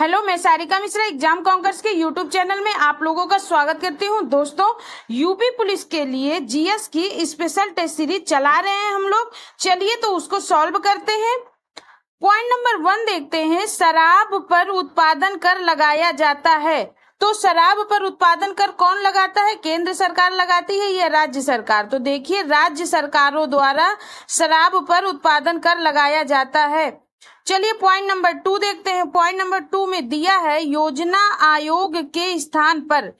hello मैं Sarika Mishra exam conquers के YouTube channel में आप लोगों का स्वागत करती हूं दोस्तों यूपी पुलिस के लिए जीएस की स्पेशल टेस्ट सीरीज चला रहे हैं हम लोग चलिए तो उसको सॉल्व करते हैं पॉइंट नंबर वन देखते हैं शराब पर उत्पादन कर लगाया जाता है तो शराब पर उत्पादन कर कौन लगाता है केंद्र सरकार लगाती है या राज्य सरकार तो देखिए राज्य सरकारों द्वारा शराब पर उत्पादन कर लगाया जाता है चलिए पॉइंट नंबर टू देखते हैं पॉइंट नंबर टू में दिया है योजना आयोग के स्थान पर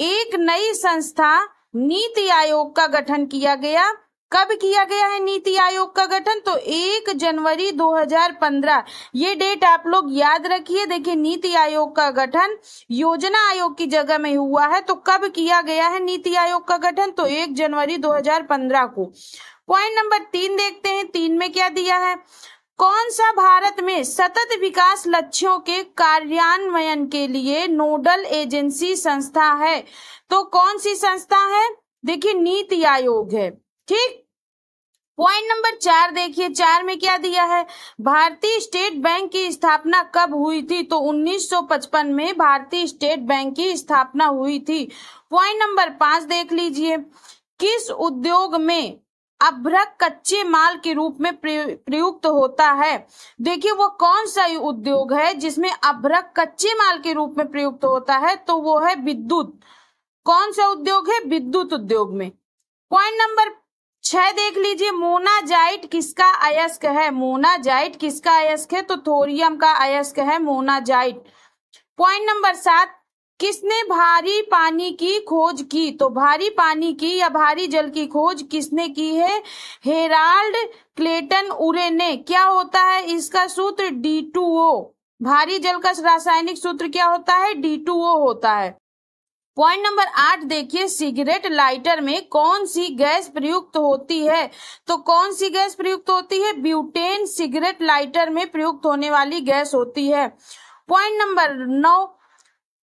एक नई संस्था नीति आयोग का गठन किया गया कब किया गया है नीति आयोग का गठन तो एक जनवरी 2015 ये डेट आप लोग याद रखिए देखिए नीति आयोग का गठन योजना आयोग की जगह में हुआ है तो कब किया गया है नीति आयोग का गठन तो एक जनवरी 2015 को पॉइंट नंबर तीन देखते हैं तीन में क्या दिया है कौन सा भारत में सतत विकास लक्ष्यों के कार्यान्वयन के लिए नोडल एजेंसी संस्था है तो कौन सी संस्था है देखिए नीति आयोग है ठीक पॉइंट नंबर चार देखिए चार में क्या दिया है भारतीय स्टेट बैंक की स्थापना कब हुई थी तो 1955 में भारतीय स्टेट बैंक की स्थापना हुई थी पॉइंट नंबर पांच देख लीजिए किस उद्योग में अभ्रक कच्चे माल के रूप में प्रयुक्त होता है देखिए वो कौन सा उद्योग है जिसमें अभ्रक कच्चे माल के रूप में प्रयुक्त होता है तो वो है विद्युत कौन सा उद्योग है विद्युत उद्योग में पॉइंट नंबर छह देख लीजिए मोनाजाइट किसका अयस्क है मोनाजाइट किसका अयस्क है तो थोरियम का अयस्क है मोनाजाइट पॉइंट नंबर सात किसने भारी पानी की खोज की तो भारी पानी की या भारी जल की खोज किसने की है हेराल्ड क्लेटन उरे ने क्या होता है इसका सूत्र डी टू ओ भारी जल का रासायनिक सूत्र क्या होता है डी टू ओ होता है पॉइंट नंबर आठ देखिए सिगरेट लाइटर में कौन सी गैस प्रयुक्त होती है तो कौन सी गैस प्रयुक्त होती है ब्यूटेन सिगरेट लाइटर में प्रयुक्त होने वाली गैस होती है पॉइंट नंबर नौ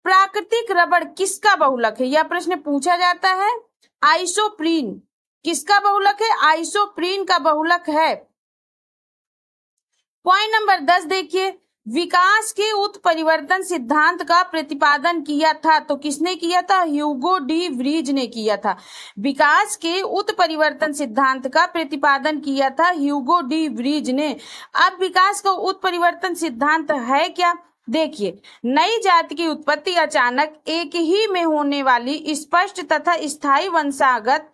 प्राकृतिक रबड़ किसका बहुलक है यह प्रश्न पूछा जाता है आइसोप्रीन किसका बहुलक है आइसोप्रीन का बहुलक है पॉइंट नंबर दस देखिए विकास के उत्परिवर्तन सिद्धांत का प्रतिपादन किया था तो किसने किया था ह्यूगो डी व्रीज ने किया था विकास के उत्परिवर्तन सिद्धांत का प्रतिपादन किया था ह्यूगो डी व्रीज ने अब विकास का उत्परिवर्तन सिद्धांत है क्या देखिए नई जाति की उत्पत्ति अचानक एक ही में होने वाली स्पष्ट तथा स्थायी वंशागत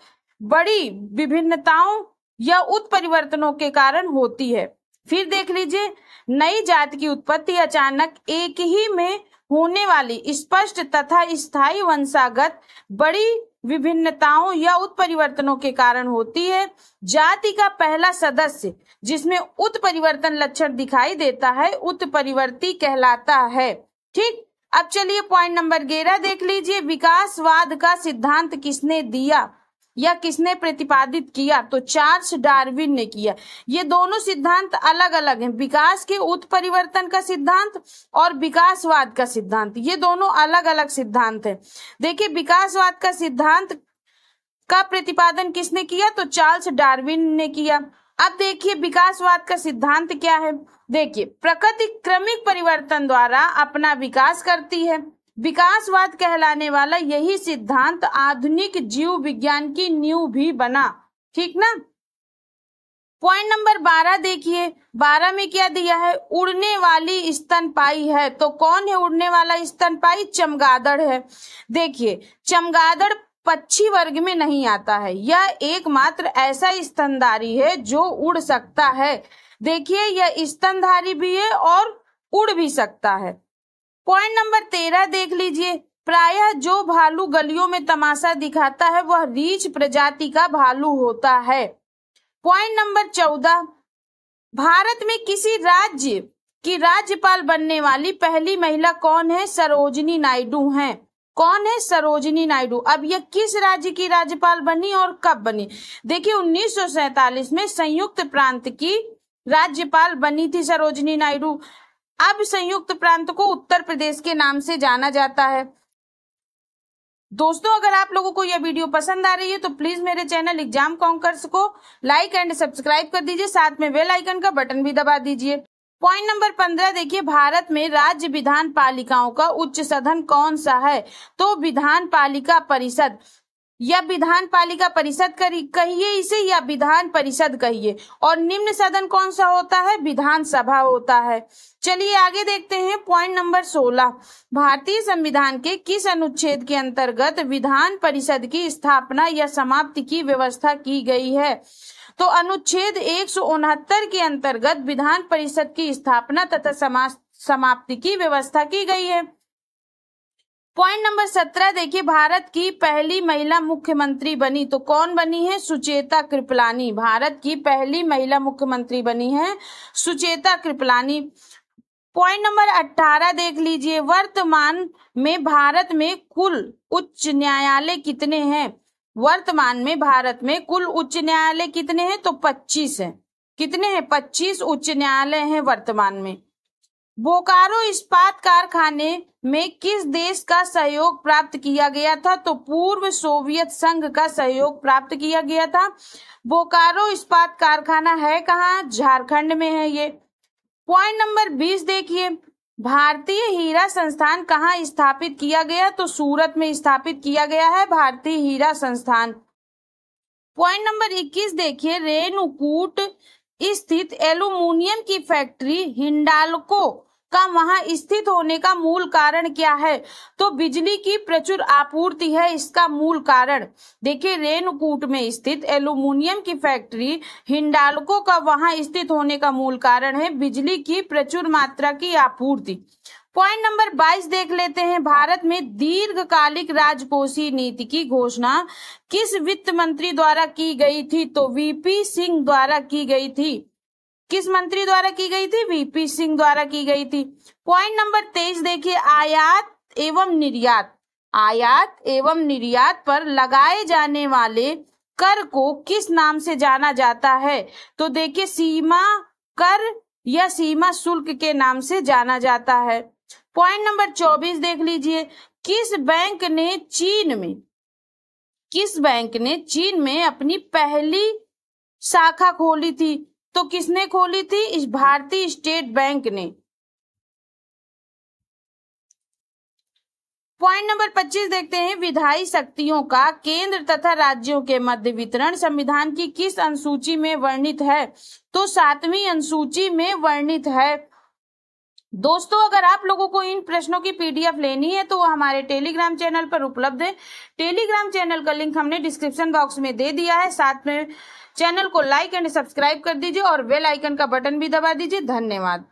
बड़ी विभिन्नताओं या उत्परिवर्तनों के कारण होती है फिर देख लीजिए नई जाति की उत्पत्ति अचानक एक ही में होने वाली स्पष्ट तथा स्थायी वंशागत बड़ी विभिन्नताओं या उत्परिवर्तनों के कारण होती है जाति का पहला सदस्य जिसमें उत्परिवर्तन लक्षण दिखाई देता है उत्परिवर्ती कहलाता है ठीक अब चलिए पॉइंट नंबर ग्यारह देख लीजिए विकासवाद का सिद्धांत किसने दिया या किसने प्रतिपादित किया तो चार्ल्स डार्विन ने किया ये दोनों सिद्धांत अलग अलग हैं विकास के उत्परिवर्तन का सिद्धांत और विकासवाद का सिद्धांत ये दोनों अलग अलग सिद्धांत है देखिए विकासवाद का सिद्धांत का प्रतिपादन किसने किया तो चार्ल्स डार्विन ने किया अब देखिए विकासवाद का सिद्धांत क्या है देखिए प्रकृति क्रमिक परिवर्तन द्वारा अपना विकास करती है विकासवाद कहलाने वाला यही सिद्धांत आधुनिक जीव विज्ञान की नींव भी बना ठीक ना पॉइंट नंबर बारह देखिए बारह में क्या दिया है उड़ने वाली स्तनपाई है तो कौन है उड़ने वाला स्तनपाई चमगादड़ है देखिए चमगादड़ पक्षी वर्ग में नहीं आता है यह एकमात्र ऐसा स्तनधारी है जो उड़ सकता है देखिए यह स्तनधारी भी है और उड़ भी सकता है पॉइंट नंबर तेरह देख लीजिए प्रायः जो भालू गलियों में तमाशा दिखाता है वह रीच प्रजाति का भालू होता है पॉइंट नंबर चौदह भारत में किसी राज्य की राज्यपाल बनने वाली पहली महिला कौन है सरोजनी नायडू हैं कौन है सरोजनी नायडू अब यह किस राज्य की राज्यपाल बनी और कब बनी देखिए उन्नीस में संयुक्त प्रांत की राज्यपाल बनी थी सरोजनी नायडू अब संयुक्त प्रांत को उत्तर प्रदेश के नाम से जाना जाता है दोस्तों अगर आप लोगों को यह वीडियो पसंद आ रही है तो प्लीज मेरे चैनल एग्जाम कॉन्कर्स को लाइक एंड सब्सक्राइब कर दीजिए साथ में बेल आइकन का बटन भी दबा दीजिए पॉइंट नंबर पंद्रह देखिए भारत में राज्य विधान पालिकाओं का उच्च सदन कौन सा है तो विधान पालिका परिषद या विधान पालिका परिषद कहिए इसे या विधान परिषद कहिए और निम्न सदन कौन सा होता है विधानसभा होता है चलिए आगे देखते हैं पॉइंट नंबर सोलह भारतीय संविधान के किस अनुच्छेद के अंतर्गत विधान परिषद की स्थापना या समाप्ति की व्यवस्था की गई है तो अनुच्छेद एक के अंतर्गत विधान परिषद की स्थापना तथा समाप्ति की व्यवस्था की गई है पॉइंट नंबर सत्रह देखिए भारत की पहली महिला मुख्यमंत्री बनी तो कौन बनी है सुचेता कृपलानी भारत की पहली महिला मुख्यमंत्री बनी है सुचेता कृपलानी पॉइंट नंबर 18 देख लीजिए वर्तमान में भारत में कुल उच्च न्यायालय कितने हैं वर्तमान में भारत में कुल उच्च न्यायालय कितने हैं तो 25 है कितने हैं 25 उच्च न्यायालय हैं वर्तमान में बोकारो इस्पात कारखाने में किस देश का सहयोग प्राप्त किया गया था तो पूर्व सोवियत संघ का सहयोग प्राप्त किया गया था बोकारो इस्पात कारखाना है कहाँ झारखंड में है ये पॉइंट नंबर बीस देखिए भारतीय हीरा संस्थान कहाँ स्थापित किया गया तो सूरत में स्थापित किया गया है भारतीय हीरा संस्थान पॉइंट नंबर इक्कीस देखिए रेणुकूट स्थित एल्यूमिनियम की फैक्ट्री हिंडालको का वहां स्थित होने का मूल कारण क्या है तो बिजली की प्रचुर आपूर्ति है इसका मूल कारण देखिए रेनकूट में स्थित एल्यूमिनियम की फैक्ट्री हिंडालको का वहां स्थित होने का मूल कारण है बिजली की प्रचुर मात्रा की आपूर्ति पॉइंट नंबर 22 देख लेते हैं भारत में दीर्घकालिक राजकोषीय नीति की घोषणा किस वित्त मंत्री द्वारा की गई थी तो वीपी सिंह द्वारा की गई थी किस मंत्री द्वारा की गई थी वीपी सिंह द्वारा की गई थी पॉइंट नंबर तेईस देखिए आयात एवं निर्यात आयात एवं निर्यात पर लगाए जाने वाले कर को किस नाम से जाना जाता है तो देखिए सीमा कर या सीमा शुल्क के नाम से जाना जाता है पॉइंट नंबर चौबीस देख लीजिए किस बैंक ने चीन में किस बैंक ने चीन में अपनी पहली शाखा खोली थी तो किसने खोली थी इस भारतीय स्टेट बैंक ने पॉइंट नंबर 25 देखते हैं विधायी शक्तियों का केंद्र तथा राज्यों के मध्य वितरण संविधान की किस अनुसूची में वर्णित है तो सातवीं अनुसूची में वर्णित है दोस्तों अगर आप लोगों को इन प्रश्नों की पीडीएफ लेनी है तो वो हमारे टेलीग्राम चैनल पर उपलब्ध है टेलीग्राम चैनल का लिंक हमने डिस्क्रिप्शन बॉक्स में दे दिया है साथ में चैनल को लाइक एंड सब्सक्राइब कर दीजिए और बेल आइकन का बटन भी दबा दीजिए धन्यवाद